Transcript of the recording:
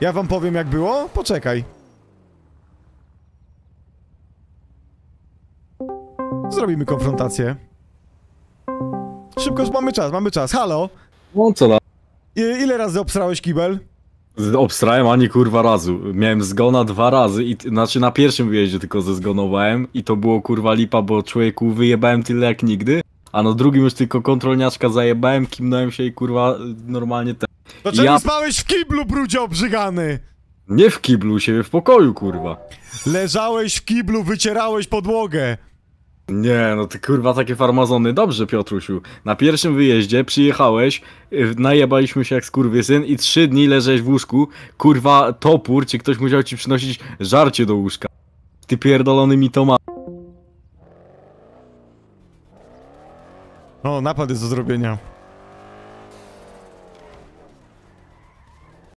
Ja wam powiem jak było? Poczekaj. Zrobimy konfrontację. Szybko, mamy czas, mamy czas. Halo? No co na... I, ile razy obstrałeś kibel? Obstrałem ani kurwa razu. Miałem zgona dwa razy, i, znaczy na pierwszym wyjeździe tylko zezgonowałem i to było kurwa lipa, bo człowieku wyjebałem tyle jak nigdy, a na drugim już tylko kontrolniaczka zajebałem, kimnąłem się i kurwa normalnie te... Dlaczego no ja... spałeś w kiblu, brudzie obrzygany? Nie w kiblu, siebie w pokoju, kurwa. Leżałeś w kiblu, wycierałeś podłogę. Nie, no ty kurwa takie farmazony. Dobrze, Piotrusiu. Na pierwszym wyjeździe przyjechałeś, y, najebaliśmy się jak skurwysyn i trzy dni leżeć w łóżku. Kurwa, topór, czy ktoś musiał ci przynosić żarcie do łóżka. Ty pierdolony mi ma... O, napad jest do zrobienia.